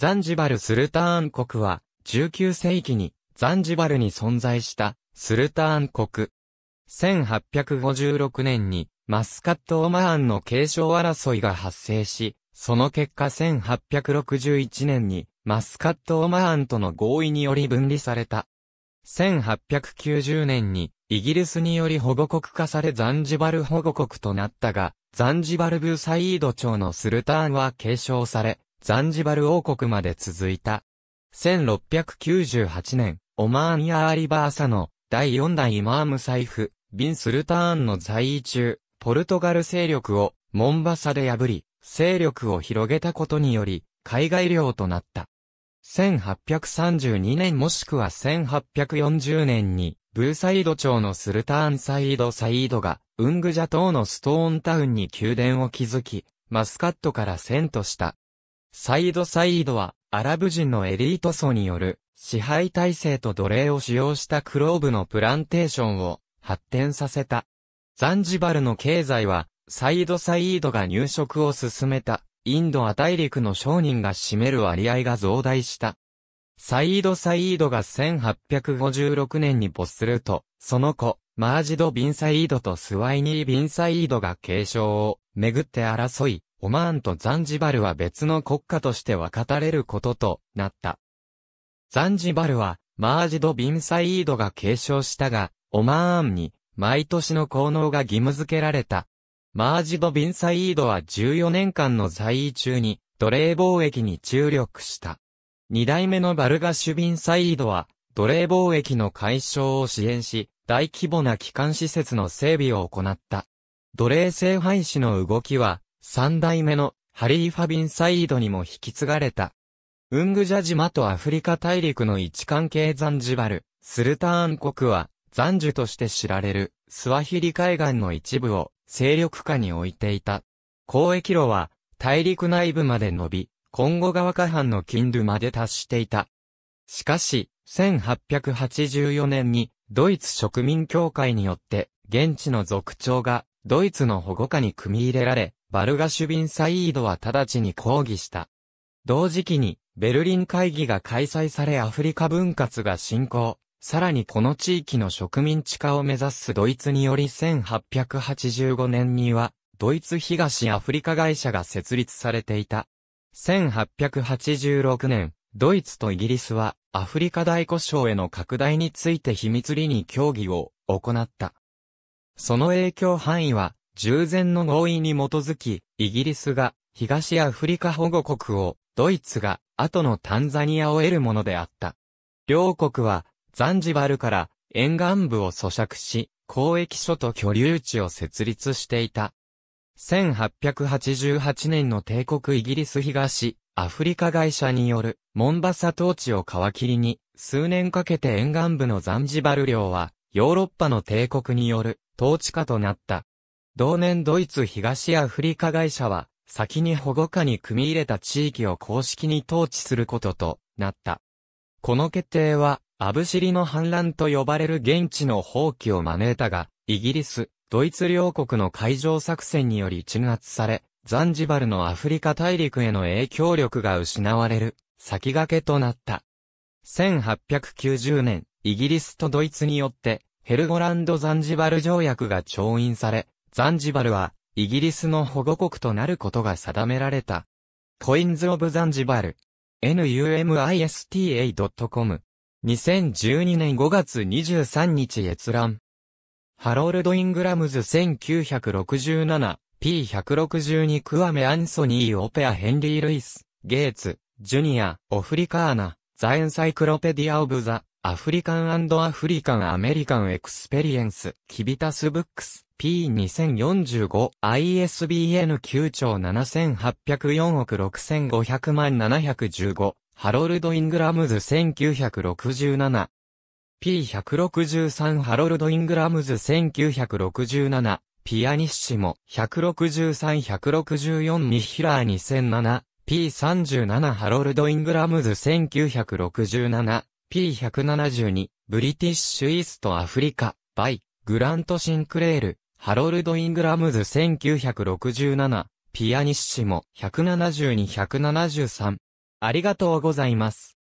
ザンジバルスルターン国は、19世紀にザンジバルに存在したスルターン国。1856年にマスカット・オマーンの継承争いが発生し、その結果1861年にマスカット・オマーンとの合意により分離された。1890年にイギリスにより保護国化されザンジバル保護国となったが、ザンジバルブーサイード朝のスルターンは継承され、ザンジバル王国まで続いた。1698年、オマーン・ア・ーリバーサの第4代イマーム財布、ビン・スルターンの在位中、ポルトガル勢力をモンバサで破り、勢力を広げたことにより、海外領となった。1832年もしくは1840年に、ブーサイド町のスルターンサイードサイードが、ウングジャ島のストーンタウンに宮殿を築き、マスカットから遷都した。サイドサイードは、アラブ人のエリート層による、支配体制と奴隷を使用したクローブのプランテーションを、発展させた。ザンジバルの経済は、サイドサイードが入植を進めた、インドア大陸の商人が占める割合が増大した。サイード・サイードが1856年に没すると、その子、マージド・ビン・サイードとスワイニー・ビン・サイードが継承をめぐって争い、オマーンとザンジバルは別の国家としてかたれることとなった。ザンジバルは、マージド・ビンサイードが継承したが、オマーンに、毎年の効能が義務付けられた。マージド・ビンサイードは14年間の在位中に、奴隷貿易に注力した。二代目のバルガシュ・ビンサイードは、奴隷貿易の解消を支援し、大規模な機関施設の整備を行った。奴隷制廃止の動きは、三代目のハリーファビン・サイードにも引き継がれた。ウングジャ島とアフリカ大陸の位置関係ザンジバル、スルターン国は、ザンジュとして知られる、スワヒリ海岸の一部を、勢力下に置いていた。交易路は、大陸内部まで伸び、コンゴ川下半の近ルまで達していた。しかし、1884年に、ドイツ植民協会によって、現地の族長が、ドイツの保護下に組み入れられ、バルガシュビン・サイードは直ちに抗議した。同時期に、ベルリン会議が開催されアフリカ分割が進行、さらにこの地域の植民地化を目指すドイツにより1885年には、ドイツ東アフリカ会社が設立されていた。1886年、ドイツとイギリスは、アフリカ大故障への拡大について秘密裏に協議を行った。その影響範囲は、従前の合意に基づき、イギリスが東アフリカ保護国を、ドイツが後のタンザニアを得るものであった。両国は、ザンジバルから沿岸部を咀嚼し、交易所と居留地を設立していた。1888年の帝国イギリス東、アフリカ会社による、モンバサ統治を皮切りに、数年かけて沿岸部のザンジバル領は、ヨーロッパの帝国による、統治下となった。同年ドイツ東アフリカ会社は、先に保護下に組み入れた地域を公式に統治することとなった。この決定は、アブシリの反乱と呼ばれる現地の放棄を招いたが、イギリス、ドイツ両国の海上作戦により鎮圧され、ザンジバルのアフリカ大陸への影響力が失われる、先駆けとなった。1890年、イギリスとドイツによって、ヘルゴランド・ザンジバル条約が調印され、ザンジバルは、イギリスの保護国となることが定められた。コインズ・オブ・ザンジバル。numista.com。2012年5月23日閲覧。ハロルド・イングラムズ 1967P162 クアメ・アンソニー・オペア・ヘンリー・ルイス、ゲイツ、ジュニア、オフリカーナ、ザ・エンサイクロペディア・オブ・ザ・アフリカンアフリカン・アメリカン・エクスペリエンス、キビタス・ブックス。P2045、ISBN 9兆7804億6500万715、ハロルド・イングラムズ1967。P163 ハロルド・イングラムズ1967、ピアニッシモ163164ミヒラー2007、P37 ハロルド・イングラムズ1967、P172、ブリティッシュ・イースト・アフリカ、バイ、グラント・シンクレール、ハロルド・イングラムズ1967、ピアニッシモ172-173。ありがとうございます。